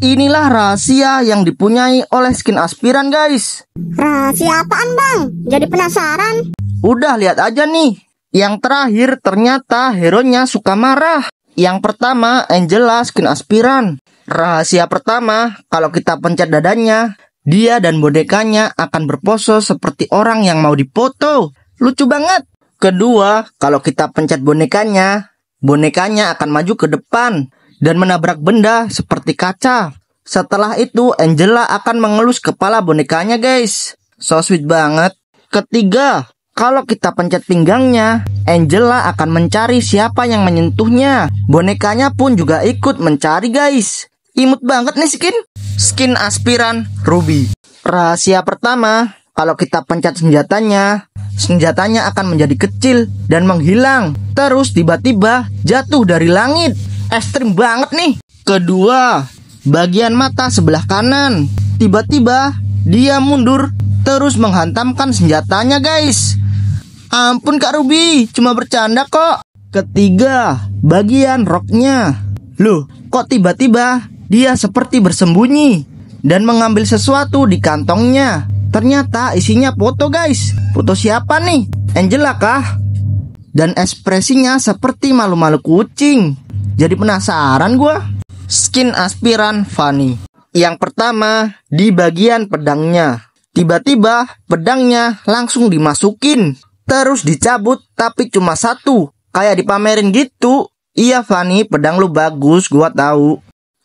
Inilah rahasia yang dipunyai oleh skin aspiran guys Rahasia apaan bang? Jadi penasaran Udah lihat aja nih Yang terakhir ternyata heronya suka marah Yang pertama Angela skin aspiran Rahasia pertama kalau kita pencet dadanya Dia dan bonekanya akan berpose seperti orang yang mau dipoto Lucu banget Kedua, kalau kita pencet bonekanya Bonekanya akan maju ke depan dan menabrak benda seperti kaca. Setelah itu, Angela akan mengelus kepala bonekanya, guys. So sweet banget. Ketiga, kalau kita pencet pinggangnya, Angela akan mencari siapa yang menyentuhnya. Bonekanya pun juga ikut mencari, guys. Imut banget nih skin. Skin aspiran Ruby. Rahasia pertama, kalau kita pencet senjatanya, senjatanya akan menjadi kecil dan menghilang. Terus tiba-tiba jatuh dari langit ekstrim banget nih. Kedua, bagian mata sebelah kanan. Tiba-tiba dia mundur terus menghantamkan senjatanya guys. Ampun Kak Ruby, cuma bercanda kok. Ketiga, bagian roknya. Loh, kok tiba-tiba dia seperti bersembunyi dan mengambil sesuatu di kantongnya. Ternyata isinya foto guys. Foto siapa nih? Angela kah? Dan ekspresinya seperti malu-malu kucing. Jadi penasaran gue Skin aspiran Fanny. Yang pertama, di bagian pedangnya. Tiba-tiba pedangnya langsung dimasukin, terus dicabut tapi cuma satu. Kayak dipamerin gitu. Iya Fanny, pedang lu bagus, gue tahu.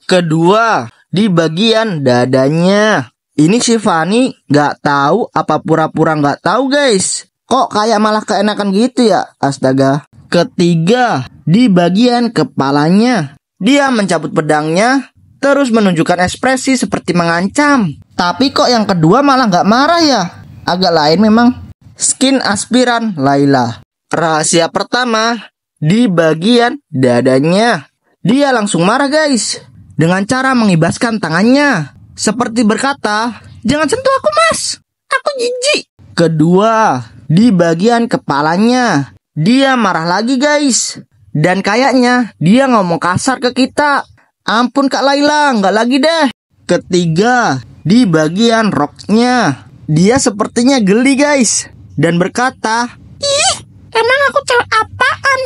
Kedua, di bagian dadanya. Ini si Fanny gak tahu apa pura-pura gak tahu guys. Kok kayak malah keenakan gitu ya? Astaga. Ketiga, di bagian kepalanya. Dia mencabut pedangnya, terus menunjukkan ekspresi seperti mengancam. Tapi kok yang kedua malah nggak marah ya? Agak lain memang. Skin aspiran Laila. Rahasia pertama, di bagian dadanya. Dia langsung marah guys. Dengan cara mengibaskan tangannya. Seperti berkata, jangan sentuh aku mas. Aku jijik. Kedua, di bagian kepalanya dia marah lagi guys. Dan kayaknya dia ngomong kasar ke kita. Ampun Kak Laila, nggak lagi deh. Ketiga, di bagian roknya. Dia sepertinya geli guys. Dan berkata, Ih, emang aku cewek apaan?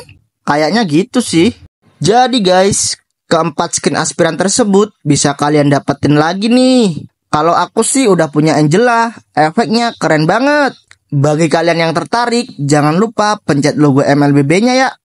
Kayaknya gitu sih. Jadi guys, keempat skin aspiran tersebut bisa kalian dapetin lagi nih. Kalau aku sih udah punya Angela, efeknya keren banget. Bagi kalian yang tertarik, jangan lupa pencet logo MLBB-nya ya.